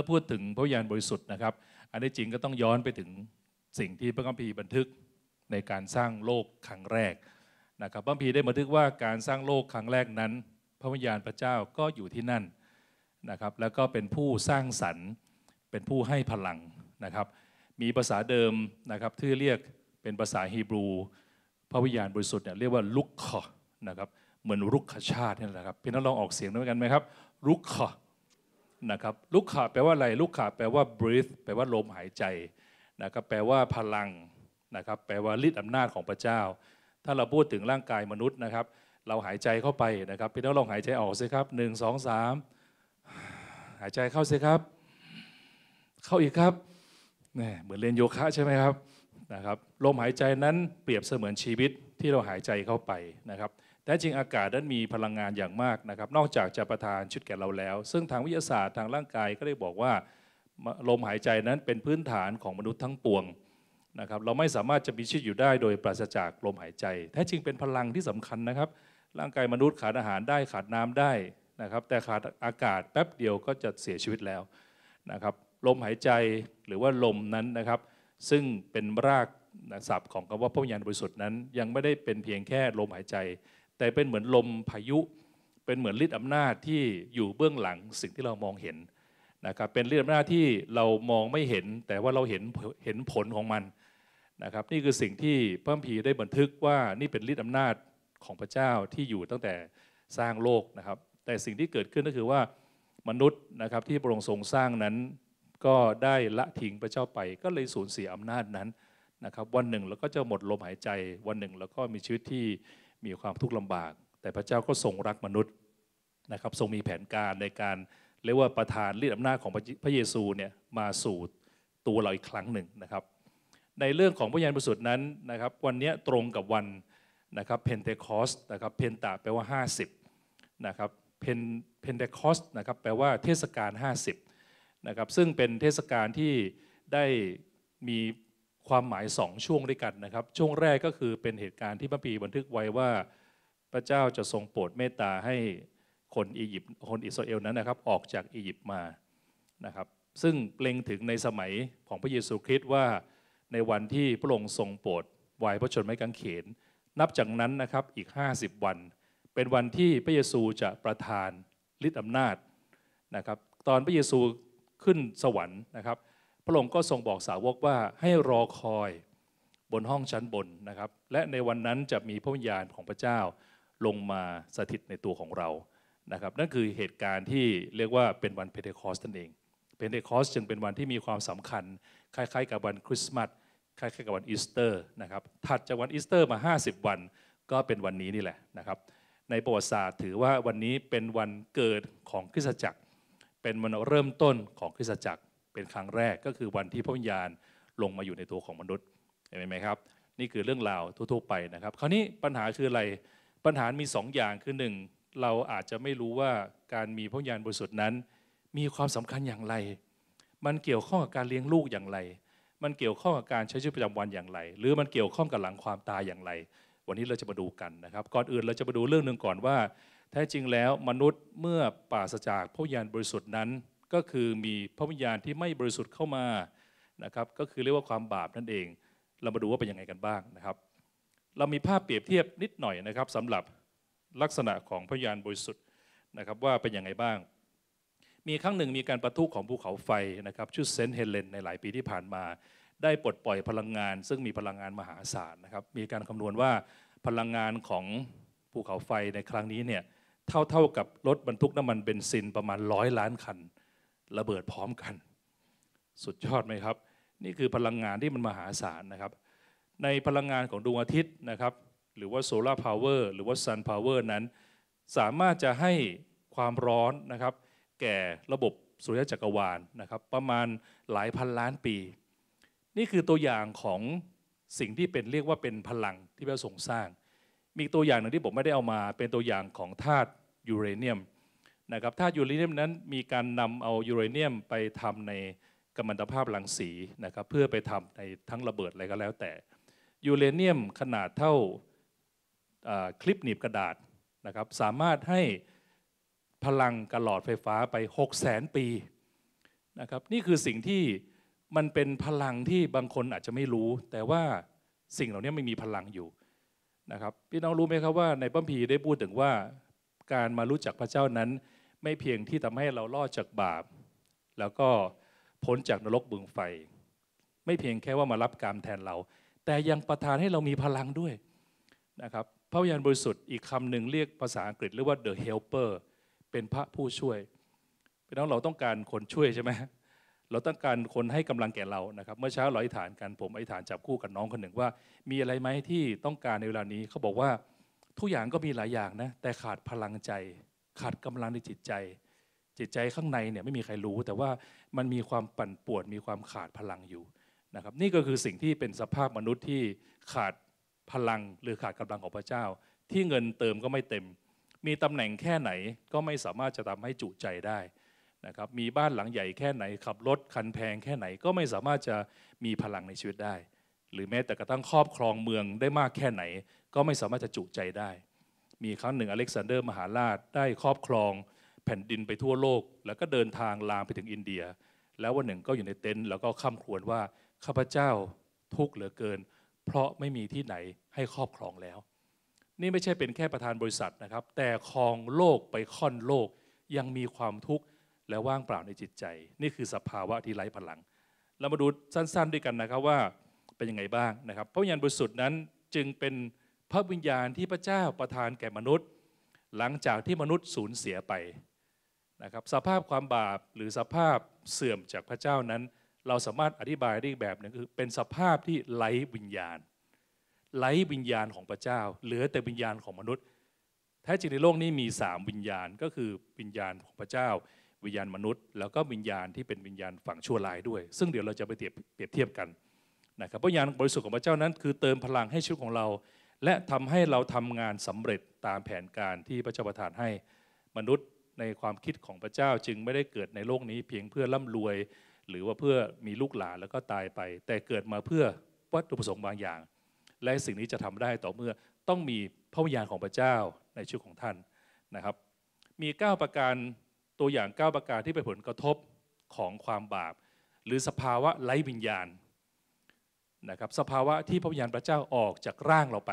อพูดถึงพระยานบริสุทธิ์นะครับ อันนี้จริงก็ต้องย้อนไปถึงสิ่งที่พระคัมภีร์บันทึกในการสร้างโลกครั้งแรกนะครับพระคัมภีร์ได้บันทึกว่าการสร้างโลกครั้งแรกนั้น พระวิญญาณพระเจ้าก็อยู่ที่นั่นนะครับแล้วก็เป็นผู้สร้างสรรค์เป็นผู้ให้พลังนะครับมีภาษาเดิมนะครับที่เรียกเป็นภาษาฮีบรู พระวิญญาณบริสุทธิ์เนี่ยเรียกว่าลุกคอ นะครับเหมือนลุกขชาตินี่แหละครับพี่น้องลองออกเสียงด้วยกันไหมครับลุกคอนะครับลุกขาแปลว่าอะไรลุกขา แปลว่า breathe แปลว่าลมหายใจนะครับแปลว่าพลังนะครับแปลว่าฤทธิ์อำนาจของพระเจ้า ถ้าเราพูดถึงร่างกายมนุษย์นะครับ เราหายใจเข้าไปนะครับพี่น้องลองหายใจออกสิครับหนึ่งสองสามหายใจเข้าสิครับ เข้าอีกครับเนี่ยเหมือนเรียนโยคะใช่ไหมครับนะครับลมหายใจนั้นเปรียบเสมือนชีวิตที่เราหายใจเข้าไปนะครับและจริงอากาศนั้นมีพลังงานอย่างมากนะครับ นอกจากจะประทานชุดแก่เราแล้ว ซึ่งทางวิทยาศาสตร์ทางร่างกายก็ได้บอกว่าลมหายใจนั้นเป็นพื้นฐานของมนุษย์ทั้งปวงนะครับ เราไม่สามารถจะมีชีวิตอยู่ได้โดยปราศจากลมหายใจ แท้จริงเป็นพลังที่สำคัญนะครับ ร่างกายมนุษย์ขาดอาหารได้ ขาดน้ำได้นะครับ แต่ขาดอากาศแป๊บเดียวก็จะเสียชีวิตแล้วนะครับ ลมหายใจหรือว่าลมนั้นนะครับ ซึ่งเป็นรากศัพท์ของคำว่าพระวิญญาณบริสุทธิ์นั้น ยังไม่ได้เป็นเพียงแค่ลมหายใจแต่เป็นเหมือนลมพายุ เป็นเหมือนฤทธิ์อำนาจที่อยู่เบื้องหลังสิ่งที่เรามองเห็นนะครับ เป็นฤทธิ์อำนาจที่เรามองไม่เห็นแต่ว่าเราเห็นเห็นผลของมันนะครับนี่คือสิ่งที่พระพีได้บันทึกว่านี่เป็นฤทธิ์อำนาจของพระเจ้าที่อยู่ตั้งแต่สร้างโลกนะครับแต่สิ่งที่เกิดขึ้นก็คือว่ามนุษย์นะครับที่พระองค์ทรงสร้างนั้น ก็ได้ละทิ้งพระเจ้าไปก็เลยสูญเสียอำนาจนั้นนะครับวันหนึ่งเราก็จะหมดลมหายใจวันหนึ่งเราก็มีชีวิตที่มีความทุกข์ลำบาก แต่พระเจ้าก็ทรงรักมนุษย์นะครับทรงมีแผนการในการเรียกว่าประทานฤทธิ์อำนาจของพระเยซูเนี่ยมาสู่ตัวเราอีกครั้งหนึ่งนะครับในเรื่องของพระยานประสุตินั้นนะครับวันนี้ตรงกับวันนะครับเพนเทคอสนะครับเพนตาแปลว่า 50นะครับเพนเพนเทคอสนะครับแปลว่าเทศกาล50นะครับซึ่งเป็นเทศกาลที่ได้มีความหมายสองช่วงด้วยกันนะครับ ช่วงแรกก็คือเป็นเหตุการณ์ที่พระปีบันทึกไว้ว่าพระเจ้าจะทรงโปรดเมตตาให้คนอียิปต์คนอิสราเอลนั้นนะครับ ออกจากอียิปต์มานะครับ ซึ่งเปล่งถึงในสมัยของพระเยซูคริสต์ว่าในวันที่พระองค์ทรงโปรดวายพระชนไม้กางเขน นับจากนั้นนะครับอีก 50 วัน เป็นวันที่พระเยซูจะประทานฤทธิอำนาจนะครับ ตอนพระเยซูขึ้นสวรรค์นะครับระองค์ก็ทรงบอกสาวกว่าให้รอคอยบนห้องชั้นบนนะครับและในวันนั้นจะมีพระวิญญาณของพระเจ้าลงมาสถิตในตัวของเรานะครับนั่นคือเหตุการณ์ที่เรียกว่าเป็นวันเพเทคอสนั่นเองเพเทคอสจึงเป็นวันที่มีความสำคัญ คล้าย ๆกับวันคริสต์มาสคล้าย ๆ กับวันอีสเตอร์นะครับถัดจากวันอีสเตอร์มา 50 วัน ก็เป็นวันนี้นี่แหละนะครับในประวัติศาสตร์ถือว่าวันนี้เป็นวันเกิดของคริสตจักร เป็นวันเริ่มต้นของคริสตจักรเป็นครั้งแรกก็คือวันที่พระวิญญาณลงมาอยู่ในตัวของมนุษย์เห็นไหมครับนี่คือเรื่องราวทั่วๆไปนะครับ คราวนี้ปัญหาคืออะไรปัญหามี2ออย่างคือ 1 เราอาจจะไม่รู้ว่าการมีพระวิญญาณบริสุทธิ์นั้น มีความสำคัญอย่างไร มันเกี่ยวข้องกับการเลี้ยงลูกอย่างไร มันเกี่ยวข้องกับการใช้ชีวิตประจำวันอย่างไร หรือมันเกี่ยวข้องกับหลังความตายอย่างไร วันนี้เราจะมาดูกันนะครับ ก่อนอื่นเราจะมาดูเรื่องหนึ่งก่อนว่า แท้จริงแล้วมนุษย์เมื่อปราศจากพระวิญญาณบริสุทธิ์นั้นก็คือมีพระวิญญาณที่ไม่บริสุทธิ์เข้ามานะครับก็คือเรียกว่าความบาปนั่นเองเรามาดูว่าเป็นยังไงกันบ้างนะครับ เรามีภาพเปรียบเทียบนิดหน่อยนะครับสำหรับลักษณะของพระวิญญาณบริสุทธิ์นะครับว่าเป็นยังไงบ้าง มีครั้งหนึ่งมีการประทุของภูเขาไฟนะครับชื่อเซนต์เฮเลนในหลายปีที่ผ่านมา ได้ปลดปล่อยพลังงาน ซึ่งมีพลังงานมหาศาลนะครับมีการคำนวณว่าพลังงานของภูเขาไฟในครั้งนี้เนี่ยเท่าเท่ากับรถบรรทุกน้ำมันเบนซินประมาณร้อยล้านคันระเบิดพร้อมกัน สุดยอดไหมครับ นี่คือพลังงานที่มันมหาศาลนะครับในพลังงานของดวงอาทิตย์นะครับหรือว่าโซลาร์พาวเวอร์หรือว่าซันพาวเวอร์นั้น สามารถจะให้ความร้อนนะครับแก่ระบบสุริยะจักรวาลนะครับประมาณหลายพันล้านปี นี่คือตัวอย่างของสิ่งที่เป็นเรียกว่าเป็นพลังที่พระงฆงสร้าง มีตัวอย่างหนึ่งที่ผมไม่ได้เอามา เป็นตัวอย่างของธาตุยูเรเนียมนะครับถ้ายูเรเนียมนั้นมีการนำเอายูเรเนียมไปทำในกัมมันตภาพรังสีนะครับเพื่อไปทำในทั้งระเบิดอะไรก็แล้ว แต่ยูเรเนียมขนาดเท่าคลิปหนีบกระดาษนะครับสามารถให้พลังกระหลอดไฟฟ้าไป 6 0 0แสนปีนะครับนี่คือสิ่งที่มันเป็นพลังที่บางคนอาจจะไม่รู้ แต่ว่าสิ่งเหล่านี้ไม่มีพลังอยู่นะครับพี่น้องรู้ไหมครับว่าในบัมพีได้พูดถึงว่าการมารู้จักพระเจ้านั้นไม่เพียงที่ทำให้เราลอดจากบาป แล้วก็พ้นจากนรกบึงไฟ ไม่เพียงแค่ว่ามารับกรรมแทนเรา แต่ยังประทานให้เรามีพลังด้วยนะครับพระวิญญาณบริสุทธิ์อีกคำหนึ่งเรียกภาษาอังกฤษเรียกว่า the helper เป็นพระผู้ช่วยพี่น้องเราต้องการคนช่วยใช่ไหมเราต้องการคนให้กำลังแก่เรานะครับเมื่อเช้าเราอธิษฐานกันผมอธิษฐานจับคู่กับน้องคนหนึ่งว่า มีอะไรไหมที่ต้องการในเวลานี้เขาบอกว่าทุกอย่างก็มีหลายอย่างนะแต่ขาดพลังใจขาดกำลังในจิตใจ จิตใจข้างในเนี่ยไม่มีใครรู้ แต่ว่ามันมีความปั่นป่วนมีความขาดพลังอยู่นะครับ นี่ก็คือสิ่งที่เป็นสภาพมนุษย์ที่ขาดพลังหรือขาดกำลังของพระเจ้า ที่เงินเติมก็ไม่เต็ม มีตำแหน่งแค่ไหนก็ไม่สามารถจะทำให้จุใจได้นะครับ มีบ้านหลังใหญ่แค่ไหนขับรถคันแพงแค่ไหนก็ไม่สามารถจะมีพลังในชีวิตได้ หรือแม้แต่กระทั่งครอบครองเมืองได้มากแค่ไหนก็ไม่สามารถจะจุใจได้มีครั้งหนึ่งอเล็กซานเดอร์มหาราชได้ครอบครอง แผ่นดินไปทั่วโลก แล้วก็เดินทางลามไปถึงอินเดีย แล้ววันหนึ่งก็อยู่ในเต็นท์แล้วก็ค้ำครวญว่าข้าพเจ้าทุกข์เหลือเกิน เพราะไม่มีที่ไหนให้ครอบครองแล้ว นี่ไม่ใช่เป็นแค่ประธานบริษัทนะครับ แต่ครองโลกไปค่อนโลกยังมีความทุกข์และว่างเปล่าในจิตใจ นี่คือสภาวะที่ไร้พลัง เรามาดูสั้นๆด้วยกันนะครับว่าเป็นยังไงบ้างนะครับพระวิญญาณบริสุทธิ์นั้นจึงเป็นพระวิญญาณที่พระเจ้าประทานแก่มนุษย์ หลังจากที่มนุษย์สูญเสียไปนะครับสภาพความบาปหรือสภาพเสื่อมจากพระเจ้านั้น เราสามารถอธิบายได้อีกแบบหนึ่งคือเป็นสภาพที่ไร้วิญญาณไร้วิญญาณของพระเจ้า เหลือแต่วิญญาณของมนุษย์ แท้จริงในโลกนี้มี 3 วิญญาณก็คือวิญญาณของพระเจ้า วิญญาณมนุษย์ แล้วก็วิญญาณที่เป็นวิญญาณฝั่งชั่วร้ายด้วย ซึ่งเดี๋ยวเราจะไปเปรียบเทียบกันนะครับวิญญาณบริสุทธิ์ของพระเจ้านั้น คือเติมพลังให้ชีวิตของเราและทำให้เราทำงานสำเร็จตามแผนการที่พระเจ้าประทานให้มนุษย์ในความคิดของพระเจ้าจึงไม่ได้เกิดในโลกนี้เพียงเพื่อล่ำรวย หรือว่าเพื่อมีลูกหลานแล้วก็ตายไป แต่เกิดมาเพื่อวัตถุประสงค์บางอย่าง และสิ่งนี้จะทำได้ต่อเมื่อต้องมีพระวิญญาณของพระเจ้าในชีวิตของท่านนะครับ มี9ประการตัวอย่าง9 ประการที่เป็นผลกระทบของความบาป หรือสภาวะไร้วิญญาณนะครับสภาวะที่พระวิญญาณพระเจ้าออกจากร่างเราไป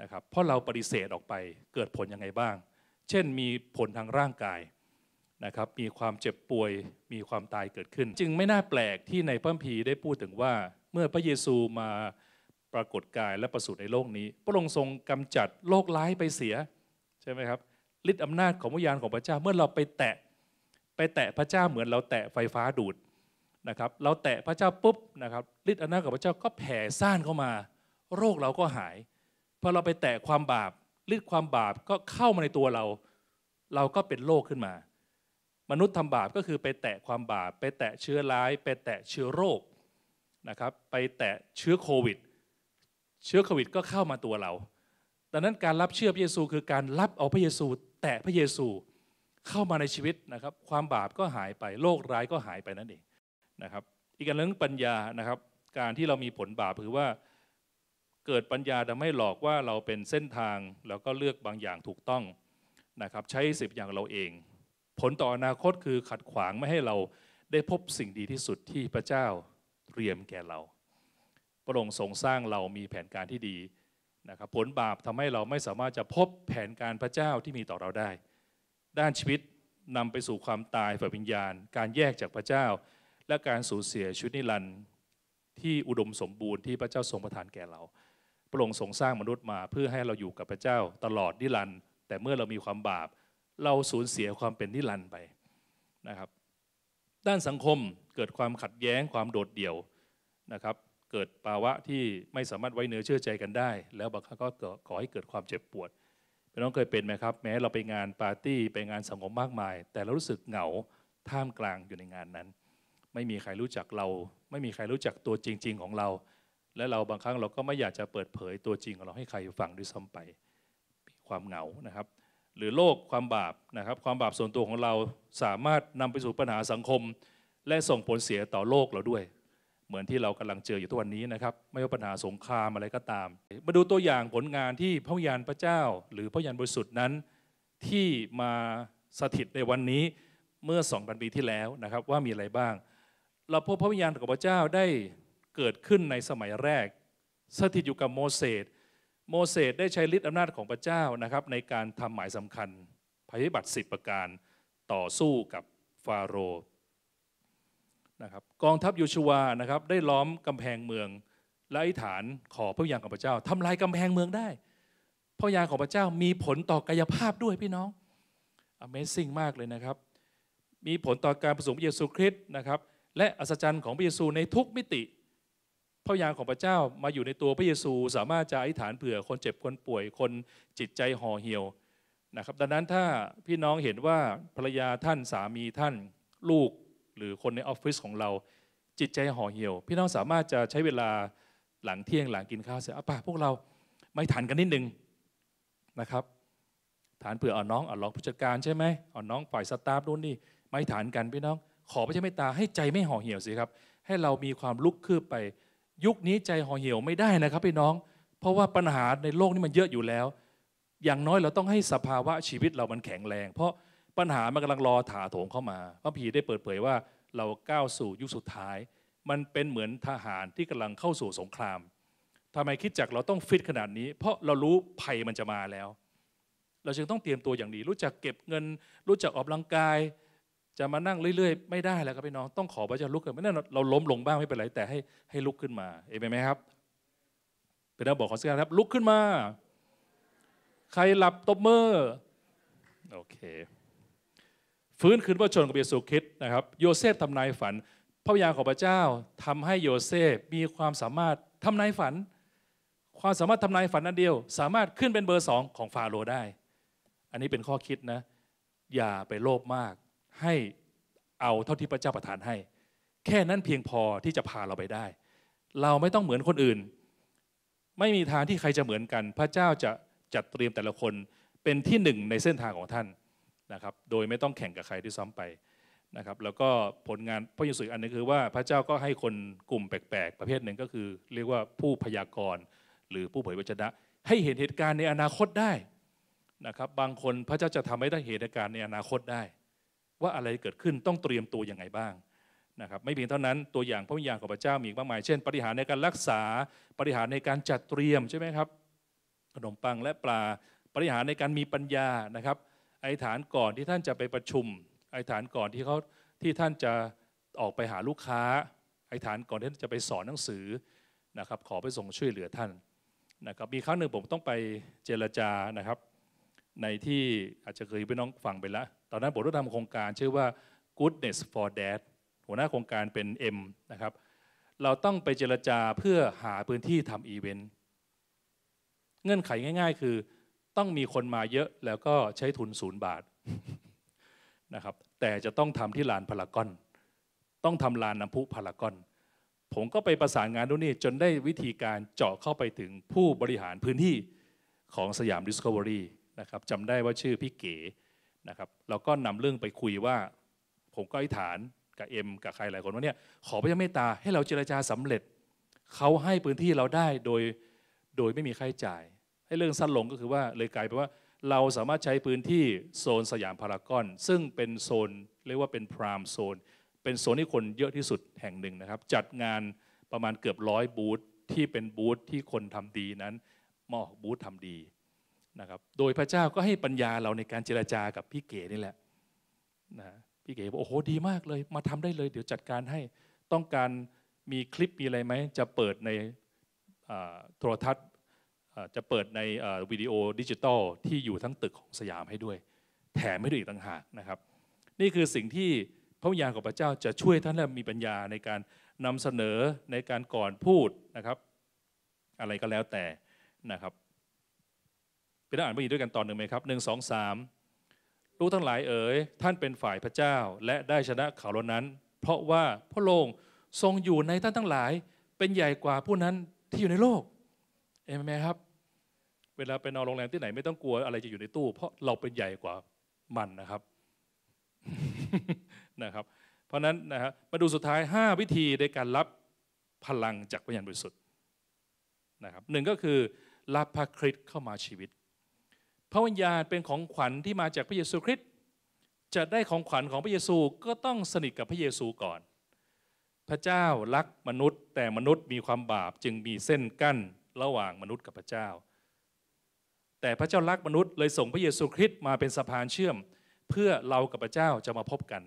นะครับเพราะเราปฏิเสธออกไปเกิดผลยังไงบ้าง เช่นมีผลทางร่างกายนะครับมีความเจ็บป่วยมีความตายเกิดขึ้น จึงไม่น่าแปลกที่ในพระพีได้พูดถึงว่าเมื่อพระเยซูมาปรากฏกายและประสูติในโลกนี้ พระองค์ทรงกำจัดโรคร้ายไปเสีย ใช่ไหมครับฤทธิอำนาจของวิญญาณของพระเจ้าเมื่อเราไปแตะไปแตะพระเจ้าเหมือนเราแตะไฟฟ้าดูดนะครับเราแตะพระเจ้าปุ๊บนะครับฤทธิ์อำนาจของพระเจ้าก็แผ่ซ่านเข้ามา โรคเราก็หายพอเราไปแตะความบาปฤทธิ์ความบาปก็เข้ามาในตัวเรา เราก็เป็นโรคขึ้นมา มนุษย์ทำบาปก็คือไปแตะความบาปไปแตะเชื้อร้ายไปแตะเชื้อโรคนะครับไปแตะเชื้อโควิด เชื้อโควิดก็เข้ามาตัวเราดังนั้นการรับเชื่อพระเยซู คือการรับเอาพระเยซูแตะพระเยซูเข้ามาในชีวิตนะครับความบาปก็หายไปโรคร้ายก็หายไปนั่นเองนะครับอีกอันเรื่องปัญญานะครับการที่เรามีผลบาปคือว่าเกิดปัญญาทำให้หลอกว่าเราเป็นเส้นทางแล้วก็เลือกบางอย่างถูกต้องนะครับใช้สิบอย่างเราเอง ผลต่ออนาคตคือขัดขวางไม่ให้เราได้พบสิ่งดีที่สุดที่พระเจ้าเตรียมแก่เราพระองค์ทรงสร้างเรามีแผนการที่ดีนะครับผลบาปทำให้เราไม่สามารถจะพบแผนการพระเจ้าที่มีต่อเราได้ ด้านชีวิตนำไปสู่ความตายฝ่ายวิญญาณการแยกจากพระเจ้าและการสูญเสียชุดนิรันดร์ที่อุดมสมบูรณ์ที่พระเจ้าทรงประทานแก่เรา พระองค์ทรงสร้างมนุษย์มาเพื่อให้เราอยู่กับพระเจ้าตลอดนิรันดร์แต่เมื่อเรามีความบาป เราสูญเสียความเป็นนิรันดร์ไปนะครับ ด้านสังคมเกิดความขัดแย้งความโดดเดี่ยวนะครับ เกิดภาวะที่ไม่สามารถไว้เนื้อเชื่อใจกันได้ แล้วบางครั้งก็ก่อให้เกิดความเจ็บปวดพี่น้องเคยเป็นไหมครับ แม้เราไปงานปาร์ตี้ไปงานสังคมมากมาย แต่เรารู้สึกเหงาท่ามกลางอยู่ในงานนั้นไม่มีใครรู้จักเรา ไม่มีใครรู้จักตัวจริง ๆของเรา และเราบางครั้งเราก็ไม่อยากจะเปิดเผยตัวจริงของเรา ให้ใครฟังด้วยซ้ำไปความเหงานะครับ หรือโลกความบาปนะครับความบาปส่วนตัวของเราสามารถนำไปสู่ปัญหาสังคม และส่งผลเสียต่อโลกเราด้วย เหมือนที่เรากำลังเจออยู่ทุกวันนี้นะครับไม่ว่าปัญหาสงครามอะไรก็ตาม มาดูตัวอย่างผลงานที่พระยานพระเจ้า หรือพระยานบริสุทธิ์นั้น ที่มาสถิตในวันนี้เมื่อ2,000ปีที่แล้วนะครับว่ามีอะไรบ้างเราพบพระวิญญาณของพระเจ้าได้เกิดขึ้นในสมัยแรก สถิตอยู่กับโมเสสโมเสสได้ใช้ฤทธิ์อำนาจของพระเจ้านะครับ ในการทำหมายสำคัญภัยพิบัติสิบประการต่อสู้กับฟาโรห์นะครับกองทัพยูชัวนะครับได้ล้อมกำแพงเมืองและอธิษฐานขอพระวิญญาณของพระเจ้าทำลายกำแพงเมืองได้พระวิญญาณของพระเจ้ามีผลต่อกายภาพด้วยพี่น้อง Amazing มากเลยนะครับ มีผลต่อการประสงค์พระเยซูคริสต์นะครับและอัศจรรย์ของพระเยซูในทุกมิติพระยาของพระเจ้ามาอยู่ในตัวพระเยซู สามารถจะอธิษฐานเผื่อคนเจ็บคนป่วยคนจิตใจห่อเหี่ยวนะครับดังนั้นถ้าพี่น้องเห็นว่าภรรยาท่านสามีท่านลูกหรือคนในออฟฟิศของเราจิตใจห่อเหี่ยว พี่น้องสามารถจะใช้เวลาหลังเที่ยงหลังกินข้าวเสร็จอ่ะป่ะพวกเราไม่ทานกันนิดนึงนะครับ ฐานเผื่อเอาน้องเอาน้องผู้จัดการใช่ไหมเอาน้องฝ่ายสตาฟนู่นนี่ไม่ฐานกันพี่น้องขอพระเจ้าเมตตาให้ใจไม่ห่อเหี่ยวสิครับ ให้เรามีความลุกขึ้นไปยุคนี้ใจห่อเหี่ยวไม่ได้นะครับพี่น้อง เพราะว่าปัญหาในโลกนี้มันเยอะอยู่แล้ว อย่างน้อยเราต้องให้สภาวะชีวิตเรามันแข็งแรง เพราะปัญหามันกำลังรอถาโถงเข้ามาพระพีได้เปิดเผยว่าเราก้าวสู่ยุคสุดท้าย มันเป็นเหมือนทหารที่กำลังเข้าสู่สงครามทำไมคิดจักเราต้องฟิตขนาดนี้ เพราะเรารู้ภัยมันจะมาแล้ว เราจึงต้องเตรียมตัวอย่างดี รู้จักเก็บเงิน รู้จักออกกำลังกายจะมานั่งเรื่อยๆ ไม่ได้แล้วครับพี่น้อง ต้องขอพระเจ้าลุกขึ้นไม่นั่นเราล้มลงบ้างไม่เป็นไรแต่ให้ให้ลุกขึ้นมาเอเมนไหมครับเป็นเราบอกขอสักครับ ลุกขึ้นมา ใครหลับตบมือโอเคฟื้นคืนพระชนของเยซุคิดนะครับโยเซฟทำนายฝันพระยาของพระเจ้าทำให้โยเซฟมีความสามารถทำนายฝัน ความสามารถทำนายฝันนั้นเดียว สามารถขึ้นเป็นเบอร์สองของฟาโรห์ได้ อันนี้เป็นข้อคิดนะ อย่าไปโลภมากให้เอาเท่าที่พระเจ้าประทานให้ แค่นั้นเพียงพอที่จะพาเราไปได้ เราไม่ต้องเหมือนคนอื่น ไม่มีทางที่ใครจะเหมือนกัน พระเจ้าจะจัดเตรียมแต่ละคนเป็นที่หนึ่งในเส้นทางของท่านนะครับโดยไม่ต้องแข่งกับใครที่ซ้มไปนะครับแล้วก็ผลงานพระเยสุอันนึงคือว่าพระเจ้าก็ให้คนกลุ่มแปลกๆ ประเภทหนึ่งก็คือ เรียกว่าผู้พยากรณ์หรือผู้เผยวจนะ ให้เห็นเหตุการณ์ในอนาคตได้นะครับบางคนพระเจ้าจะทำให้ได้เหเหตุการณ์ในอนาคตได้ว่าอะไรเกิดขึ้นต้องเตรียมตัวยังไงบ้างนะครับ ไม่เพียงเท่านั้นตัวอย่างพระวิญญาณของพระเจ้ามีมากมายเช่นปฏิหารในการรักษาปฏิหารในการจัดเตรียมใช่ไหมครับ ขนมปังและปลาปฏิหารในการมีปัญญานะครับ ไอ้ฐานก่อนที่ท่านจะไปประชุม ไอ้ฐานก่อนที่เขาที่ท่านจะออกไปหาลูกค้าไอ้ฐานก่อนที่จะไปสอนหนังสือนะครับ ขอไปส่งช่วยเหลือท่านนะครับมีครั้งหนึ่งผมต้องไปเจรจานะครับในที่อาจจะเคยพี่น้องฟังไปแล้วตอนนั้นผมได้ทำโครงการชื่อว่า Goodness for Dad หัวหน้าโครงการเป็น M นะครับ เราต้องไปเจรจาเพื่อหาพื้นที่ทำอีเวนต์ เงื่อนไขง่ายๆ คือต้องมีคนมาเยอะแล้วก็ใช้ทุนศูนย์บาทนะครับ แต่จะต้องทำที่ลานพารากอน ต้องทำลานน้ำพุพารากอน ผมก็ไปประสานงานด้วยนี่จนได้วิธีการเจาะเข้าไปถึงผู้บริหารพื้นที่ของสยามดิสคัฟเวอรีนะครับจำได้ว่าชื่อพี่เก๋นะครับเราก็นำเรื่องไปคุยว่าผมก็อธิษฐานกับเอ็มกับใครหลายคนว่าเนี่ยขอพระเจ้าเมตตาให้เราเจรจาสำเร็จเขาให้พื้นที่เราได้โดยโดยไม่มีค่าใช้จ่ายให้เรื่องสั้นลงก็คือว่าเลยกลายเป็นว่าเราสามารถใช้พื้นที่โซนสยามพารากอนซึ่งเป็นโซน เรียกว่าเป็นพรามโซนเป็นโซนที่คนเยอะที่สุดแห่งหนึ่งนะครับ จัดงานประมาณเกือบร้อยบูธที่เป็นบูธที่คนทำดีนั้นมอบบูธทำดีนะครับ โดยพระเจ้าก็ให้ปัญญาเราในการเจรจากับพี่เก๋นี่แหละนะ พี่เก๋บอกโอ้โหดีมากเลยมาทำได้เลย เดี๋ยวจัดการให้ต้องการมีคลิปมีอะไรไหมจะเปิดในโทรทัศน์จะเปิดในวิดีโอดิจิตอลที่อยู่ทั้งตึกของสยามให้ด้วย แถมให้ด้วยอีกต่างหากนะครับ นี่คือสิ่งที่พระวิญญาณของพระเจ้าจะช่วยท่านและมีปัญญาในการนำเสนอในการก่อนพูดนะครับ อะไรก็แล้วแต่นะครับจะได้อ่านพระคีด้วยกันตอนหนึ่งไหมครับหนึ่งสองสามลูกทั้งหลายเอ๋ยท่านเป็นฝ่ายพระเจ้าและได้ชนะเขาเหล่านั้น เพราะว่าพระองค์ทรงอยู่ในท่านทั้งหลายเป็นใหญ่กว่าผู้นั้นที่อยู่ในโลกเอเมนไหมครับ เวลาไปนอนโรงแรมที่ไหนไม่ต้องกลัวอะไรจะอยู่ในตู้ เพราะเราเป็นใหญ่กว่ามันนะครับนะครับเพราะนั้นนะฮะมาดูสุดท้าย 5 วิธีในการรับพลังจากพยานบริสุทธิ์นะครับหนึ่งก็คือรับพระคริสต์เข้ามาชีวิตพระวิญญาณเป็นของขวัญที่มาจากพระเยซูคริสต์จะได้ของขวัญของพระเยซูก็ต้องสนิทกับพระเยซูก่อน พระเจ้ารักมนุษย์ แต่มนุษย์มีความบาปจึงมีเส้นกั้นระหว่างมนุษย์กับพระเจ้า แต่พระเจ้ารักมนุษย์เลยส่งพระเยซูคริสต์มาเป็นสะพานเชื่อม เพื่อเรากับพระเจ้าจะมาพบกัน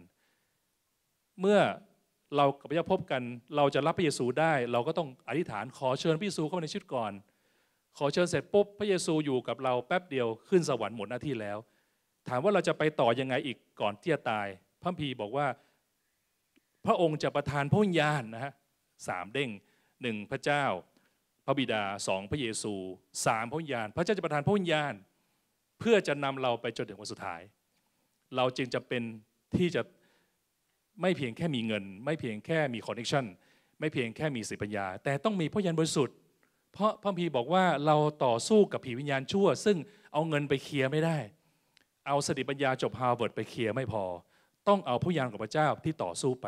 เมื่อเรากับพระเจ้าพบกันเราจะรับพระเยซูได้ เราก็ต้องอธิษฐานขอเชิญพระเยซูเข้ามาในชีวิตก่อนขอเชิญเสร็จปุ๊บพระเยซูอยู่กับเราแป๊บเดียวขึ้นสวรรค์หมดหน้าที่แล้ว ถามว่าเราจะไปต่อยังไงอีกก่อนที่จะตายพระพีบอกว่าพระองค์จะประทานพระวิญญาณนะฮะสามเด้งหนึ่งพระเจ้า พระบิดาสองพระเยซูสามพระวิญญาณพระเจ้าจะประทานพระวิญญาณเพื่อจะนำเราไปจนถึงวันสุดท้าย เราจึงจะเป็นที่จะไม่เพียงแค่มีเงิน ไม่เพียงแค่มีคอนเนคชั่นไม่เพียงแค่มีสิปัญญา แต่ต้องมีพระยันบริสุทธิ์เพราะพระพีบอกว่าเราต่อสู้กับผีวิญญาณชั่ว ซึ่งเอาเงินไปเคลียร์ไม่ได้ เอาสติปัญญาจบฮาร์วาร์ดไปเคลียร์ไม่พอ ต้องเอาผู้ยานของพระเจ้าที่ต่อสู้ไป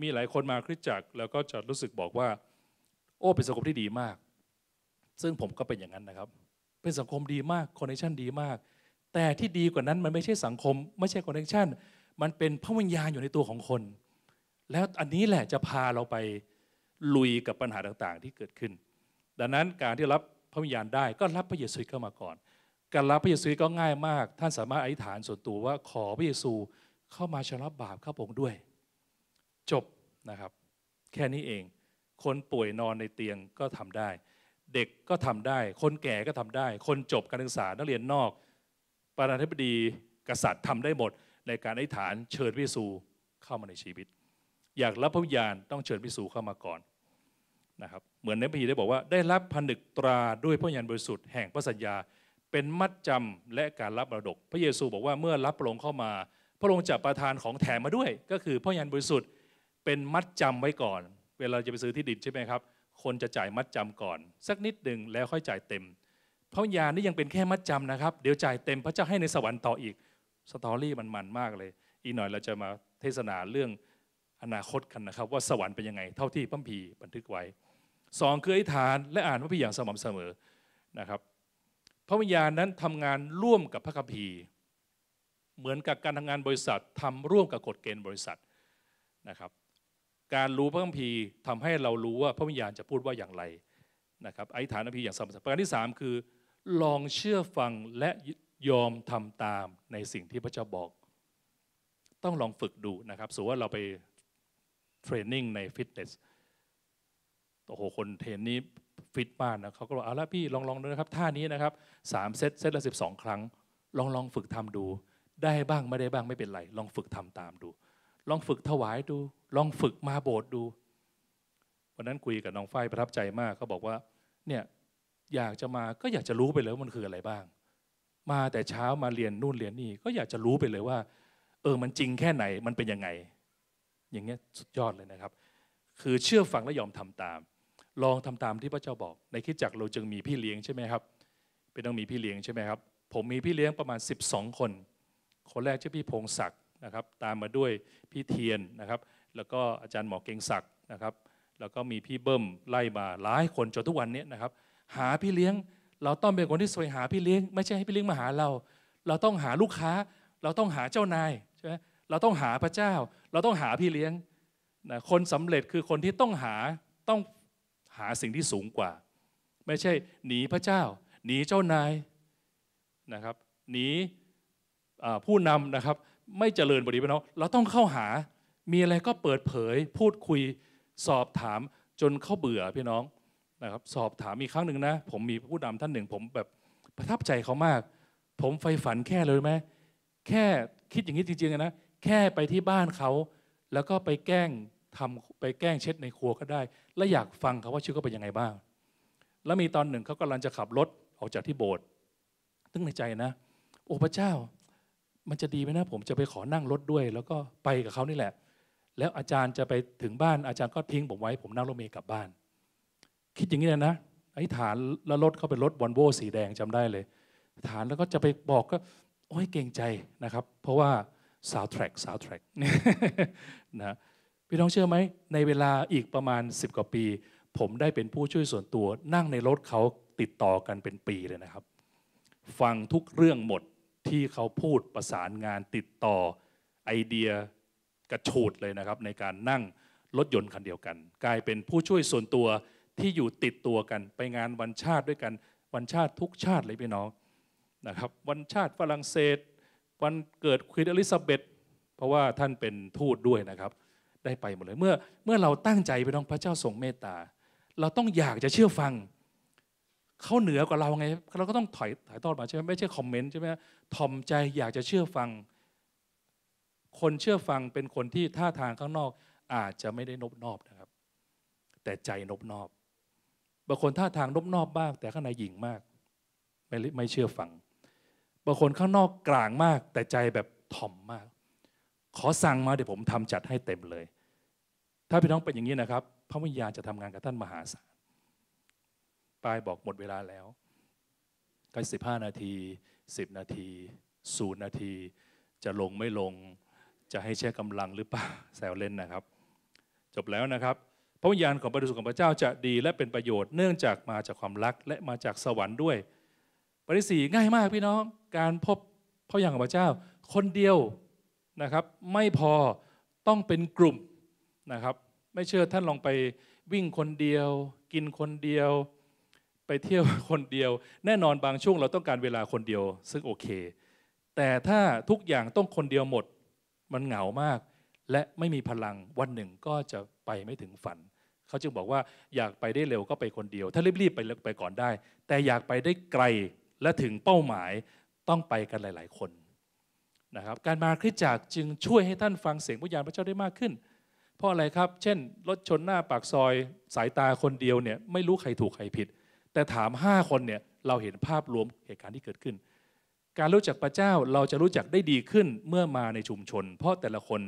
มีหลายคนมาคริสตจักรแล้วก็จะรู้สึกบอกว่า โอ้เป็นสังคมที่ดีมาก ซึ่งผมก็เป็นอย่างนั้นนะครับ เป็นสังคมดีมากคอนเนคชั่นดีมากแต่ที่ดีกว่านั้นมันไม่ใช่สังคม ไม่ใช่คอนเนคชั่นมันเป็นพระวิญญาณอยู่ในตัวของคน แล้วอันนี้แหละจะพาเราไปลุยกับปัญหาต่างๆที่เกิดขึ้น ดังนั้นการที่รับพระวิญญาณได้ก็รับพระเยซูเข้ามาก่อน การรับพระเยซูก็ง่ายมาก ท่านสามารถอธิษฐานส่วนตัวว่าขอพระเยซูเข้ามาชำระบาปข้าพงด้วย จบนะครับ แค่นี้เอง คนป่วยนอนในเตียงก็ทำได้ เด็กก็ทำได้คนแก่ก็ทำได้ คนจบการศึกษานักเรียนนอก ประธานาธิบดีกษัตริย์ทำได้หมดในการอธิษฐานเชิญพระเยซูเข้ามาในชีวิตอยากรับพระวิญญาณต้องเชิญพิสูจเข้ามาก่อนนะครับเหมือนในพระภีได้บอกว่า ได้รับพันึกตราด้วยพระวิญญาณบริสุทธิ์แห่งพระสัญญาเป็นมัดจำและการรับมรดกพระเยซูบอกว่าเมื่อรับพระองค์เข้ามา พระองค์จะประทานของแถมมาด้วย ก็คือพระวิญญาณบริสุทธิ์เป็นมัดจำไว้ก่อน เวลาจะไปซื้อที่ดินใช่ไหมครับ คนจะจ่ายมัดจำก่อน สักนิดหนึ่งแล้วค่อยจ่ายเต็มพระวิญญาณนี่ยังเป็นแค่มัดจำนะครับ เดี๋ยวจ่ายเต็มพระเจ้าให้ในสวรรค์ต่ออีก สตอรี่มันมันมากเลย อีกหน่อยเราจะมาเทศนาเรื่องอนาคตกันนะครับว่าสวรรค์เป็นยังไงเท่าที่พัมพีบันทึกไว้สองคืออธิษฐานและอ่านพระพีอย่างสม่ำเสมอนะครับพระวิญญาณนั้นทำงานร่วมกับพระคัมภีร์ เหมือนกับการทำงานบริษัททำร่วมกับกฎเกณฑ์บริษัทนะครับ การรู้พระคัมภีร์ทำาให้เรารู้ว่าพระวิญญาณจะพูดว่าอย่างไรนะครับ อธิษฐานพระพีอย่างสม่ำเสมอประการที่3คือลองเชื่อฟังและยอมทำตามในสิ่งที่พระเจ้าบอก ต้องลองฝึกดูนะครับสมมติว่าเราไปเทรนนิ่งในฟิตเนสโอ้โหคนเทรนนี้ฟิตมากนะเขาก็บอกเอาละพี่ลองลองดูนะครับท่านี้นะครับสามเซตเซตละสิบสองครั้ง ลองลองฝึกทำดู ได้บ้างไม่ได้บ้างไม่เป็นไรลองฝึกทำตามดู ลองฝึกถวายดู ลองฝึกมาโบสถ์ดูวันนั้นคุยกับน้องฝ้ายประทับใจมากเขาบอกว่า เนี่ยอยากจะมาก็อยากจะรู้ไปเลยว่ามันคืออะไรบ้าง มาแต่เช้ามาเรียนนู่นเรียนนี่ก็อยากจะรู้ไปเลยว่าเออมันจริงแค่ไหนมันเป็นยังไงอย่างเงี้ยสุดยอดเลยนะครับ คือเชื่อฟังและยอมทำตาม ลองทำตามที่พระเจ้าบอก ในคิดจักเราจึงมีพี่เลี้ยงใช่ไหมครับ เป็นต้องมีพี่เลี้ยงใช่ไหมครับ ผมมีพี่เลี้ยงประมาณ 12 คน คนแรกชื่อพี่พงศักดิ์นะครับ ตามมาด้วยพี่เทียนนะครับ แล้วก็อาจารย์หมอเก่งศักดิ์นะครับ แล้วก็มีพี่เบิ้มไล่มาหลายคนจนทุกวันนี้นะครับ หาพี่เลี้ยง เราต้องเป็นคนที่สวยหาพี่เลี้ยง ไม่ใช่ให้พี่เลี้ยงมาหาเรา เราต้องหาลูกค้า เราต้องหาเจ้านายใช่ไหมเราต้องหาพระเจ้า เราต้องหาพี่เลี้ยงนะคนสำเร็จคือคนที่ต้องหาต้องหาสิ่งที่สูงกว่า ไม่ใช่หนีพระเจ้าหนีเจ้านายนะครับหนีผู้นำนะครับไม่เจริญบริบาลเราต้องเข้าหามีอะไรก็เปิดเผยพูดคุย สอบถามจนเขาเบื่อพี่น้องนะครับสอบถามมีครั้งหนึ่งนะผมมีผู้นำท่านหนึ่งผม แบบประทับใจเขามาก ผมไฟฝันแค่เลยไหมแค่คิดอย่างนี้จริงๆนะแค่ไปที่บ้านเขาแล้วก็ไปแกล้งทำไปแกล้งเช็ดในครัวก็ได้ และอยากฟังเขาว่าชื่อเขาเป็นยังไงบ้าง แล้วมีตอนหนึ่งเขากำลังจะขับรถออกจากที่โบสถ์ตึ้งในใจนะ โอ้พระเจ้า มันจะดีไหมนะ ผมจะไปขอนั่งรถด้วย แล้วก็ไปกับเขานี่แหละ แล้วอาจารย์จะไปถึงบ้านอาจารย์ก็ทิ้งผมไว้ ผมนั่งรถเมล์กลับบ้าน คิดอย่างนี้เลยนะไอ้ฐานแล้วรถเขาเป็นรถวอลโวสีแดงจำได้เลย ฐานแล้วก็จะไปบอกก็โอ้ยเก่งใจนะครับ เพราะว่าซาวด์แทร็กซาวด์แทร็กนะพี่น้องเชื่อไหม ในเวลาอีกประมาณ 10 กว่าปี ผมได้เป็นผู้ช่วยส่วนตัว นั่งในรถเขาติดต่อกันเป็นปีเลยนะครับ ฟังทุกเรื่องหมดที่เขาพูดประสานงานติดต่อไอเดียกระฉูดเลยนะครับ ในการนั่งรถยนต์คันเดียวกัน กลายเป็นผู้ช่วยส่วนตัวที่อยู่ติดตัวกันไปงานวันชาติด้วยกันวันชาติทุกชาติเลยพี่น้องนะครับวันชาติฝรั่งเศสวันเกิดควีนอลิซาเบธเพราะว่าท่านเป็นทูตด้วยนะครับ ได้ไปหมดเลยเมื่อ เมื่อเราตั้งใจไปน้องพระเจ้าทรงเมตตาเราต้องอยากจะเชื่อฟังเขาเหนือกว่าเราไงเราก็ต้องถอยถ่ายทอดมาใช่ไหมไม่ใช่คอมเมนต์ใช่ไหมทอมใจอยากจะเชื่อฟัง คนเชื่อฟังเป็นคนที่ท่าทางข้างนอกอาจจะไม่ได้นบนอบนะครับ แต่ใจนบนอบบางคนท่าทางนบนอบบ้าง แต่ข้างในหยิ่งมากไม่ไม่เชื่อฟังบางคนข้างนอกกลางมากแต่ใจแบบถ่อมมาก ขอสั่งมาเดี๋ยวผมทำจัดให้เต็มเลย ถ้าพี่น้องเป็นอย่างนี้นะครับ พระวิญญาณจะทำงานกับท่านมหาศาลป้ายบอกหมดเวลาแล้วก็สิบห้านาทีสิบนาทีศูนย์นาที จะลงไม่ลง จะให้ใช้กำลังหรือเปล่าแซวเล่นนะครับ จบแล้วนะครับ พระวิญญาณของพระดุสุของพระเจ้าจะดีและเป็นประโยชน์เนื่องจากมาจากความรักและมาจากสวรรค์ด้วยันที่สี่ง่ายมากพี่น้องการพบพระอย่างของพระเจ้า คนเดียวนะครับไม่พอต้องเป็นกลุ่มนะครับไม่เชื่อท่านลองไปวิ่งคนเดียว กินคนเดียว ไปเที่ยวคนเดียว แน่นอนบางช่วงเราต้องการเวลาคนเดียวซึ่งโอเค แต่ถ้าทุกอย่างต้องคนเดียวหมดมันเหงามาก และไม่มีพลังวันหนึ่งก็จะไปไม่ถึงฝันเขาจึงบอกว่าอยากไปได้เร็วก็ไปคนเดียว ถ้ารีบๆไปไปก่อนได้ แต่อยากไปได้ไกลและถึงเป้าหมายต้องไปกันหลาย ๆคนนะครับการมาคริสจักรจึงช่วยให้ท่านฟังเสียงพระยานพระเจ้าได้มากขึ้น เพราะอะไรครับ เช่นรถชนหน้าปากซอยสายตาคนเดียวเนี่ยไม่รู้ใครถูกใครผิด แต่ถาม 5 คนเนี่ยเราเห็นภาพรวมเหตุการณ์ที่เกิดขึ้น การรู้จักพระเจ้าเราจะรู้จักได้ดีขึ้นเมื่อมาในชุมชน เพราะแต่ละคน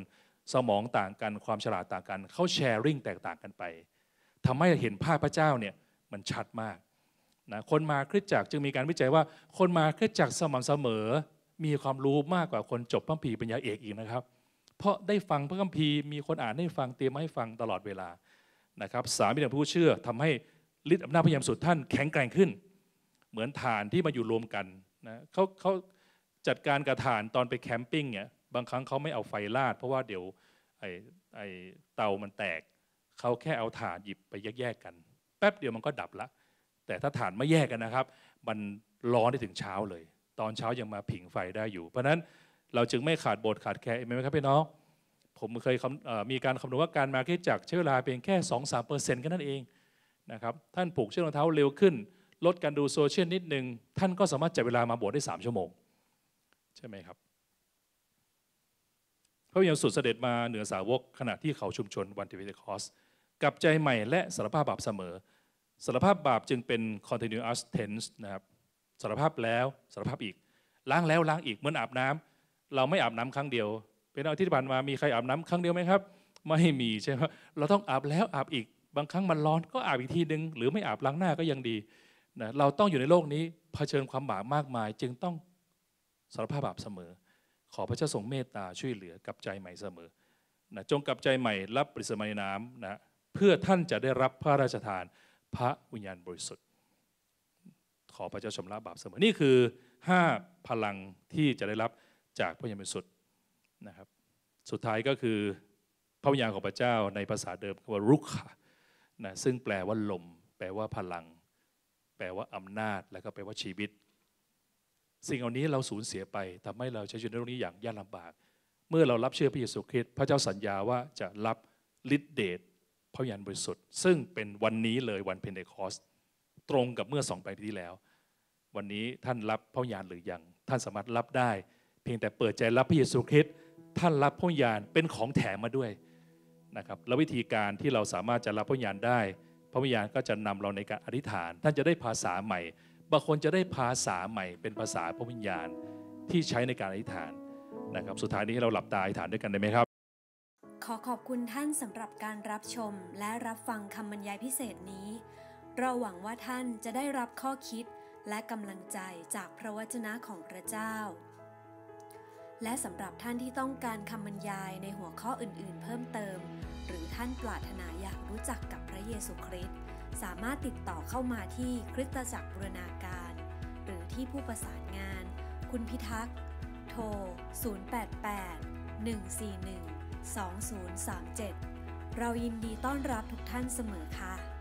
สมองต่างกันความฉลาดต่างกันเขาแชร์ริ่งแตกต่างกันไป ทำให้เห็นภาพพระเจ้าเนี่ยมันชัดมากนะคนมาคริสตจักรจึงมีการวิจัยว่า คนมาคริสตจักรสม่ำเสมอมีความรู้มากกว่าคนจบพระคัมภีร์ปัญญาเอกอีกนะครับเพราะได้ฟังพระคัมภีร์มีคนอ่านให้ฟังเตรียมให้ฟังตลอดเวลานะครับสามีของผู้เชื่อทำให้ฤทธิ์อำนาจพระยามสุดท่านแข็งแกร่งขึ้น เหมือนฐานที่มาอยู่รวมกันนะเขาเขาจัดการกับฐานตอนไปแคมปิ้งเนี่ยบางครั้งเขาไม่เอาไฟลาด เพราะว่าเดี๋ยวไอ้ไอ้เตามันแตกเขาแค่เอาถานหยิบไปแยกๆกัน แป๊บเดียวมันก็ดับละแต่ถ้าฐานไม่แยกกันนะครับ มันร้อนได้ถึงเช้าเลย ตอนเช้ายังมาผิงไฟได้อยู่ เพราะนั้นเราจึงไม่ขาดบท ขาดแคลนไหมครับพี่น้อง ผมเคยมีการคำนวณว่าการมาคิดจักใช้เวลาเพียงแค่ 2-3%แค่นั้นเองนะครับท่านผูกเชือกรองเท้าเร็วขึ้น ลดการดูโซเชียลนิดนึง ท่านก็สามารถจัดเวลามาบวชได้ 3 ชั่วโมงใช่ไหมครับพระเยซูสุดเสด็จมาเหนือสาวกขณะที่เขาชุมชนวันทิวิเตคอสกับใจใหม่และสารภาพบาปเสมอสารภาพบาปจึงเป็น continuous tense นะครับสารภาพแล้วสารภาพอีกล้างแล้วล้างอีกเหมือนอาบน้ำ เราไม่อาบน้ำครั้งเดียวเป็นอาทิตย์ผ่านมามีใครอาบน้ำครั้งเดียวไหมครับไม่มีใช่ไหมเราต้องอาบแล้วอาบอีกบางครั้งมันร้อนก็อาบอีกทีหนึง หรือไม่อาบล้างหน้าก็ยังดีนะเราต้องอยู่ในโลกนี้เผชิญความบาปมากมายจึงต้องสารภาพบาปเสมอ ขอพระเจ้าทรงเมตตาช่วยเหลือกับใจใหม่เสมอนะจงกับใจใหม่รับปริศมาในน้ำนะเพื่อท่านจะได้รับพระราชทานพระวิญญาณบริสุทธิ์ขอพระเจ้าชำระบาปเสมอ นี่คือ 5 พลังที่จะได้รับจากพระวิญญาณบริสุทธิ์นะครับ สุดท้ายก็คือ พระวิญญาณของพระเจ้าในภาษาเดิมว่ารุกขะนะซึ่งแปลว่าลม แปลว่าพลัง แปลว่าอำนาจแล้วก็แปลว่าชีวิต สิ่งเหล่านี้เราสูญเสียไป ทำให้เราใช้ชีวิตในโลกนี้อย่างยากลำบาก เมื่อเรารับเชื่อพระเยซูคริสต์พระเจ้าสัญญาว่าจะรับฤทธิเดชพระวิญญาณบริสุทธิ์ซึ่งเป็นวันนี้เลยวันเพนเดคอสตรงกับเมื่อสองปีที่แล้ว วันนี้ท่านรับพระวิญญาณหรือยังท่านสามารถรับได้ เพียงแต่เปิดใจรับพระเยซูคริสต์ท่านรับพระวิญญาณเป็นของแถมมาด้วยนะครับแล้ววิธีการที่เราสามารถจะรับพระวิญญาณได้ พระวิญญาณก็จะนำเราในการอธิษฐาน ท่านจะได้ภาษาใหม่บางคนจะได้ภาษาใหม่ เป็นภาษาพระวิญญาณที่ใช้ในการอธิษฐานนะครับสุดท้ายนี้ให้เราหลับตาอธิษฐานด้วยกันได้ไหมครับขอขอบคุณท่านสำหรับการรับชมและรับฟังคำบรรยายพิเศษนี้ เราหวังว่าท่านจะได้รับข้อคิดและกำลังใจจากพระวจนะของพระเจ้า และสำหรับท่านที่ต้องการคำบรรยาย ในหัวข้ออื่น ๆ เพิ่มเติม หรือท่านปรารถนาอยากรู้จักกับพระเยซูคริสต์สามารถติดต่อเข้ามาที่คริสตจักรบูรณาการ หรือที่ผู้ประสานงาน คุณพิทักษ์ โทร088 141 2037 เรายินดีต้อนรับทุกท่านเสมอค่ะ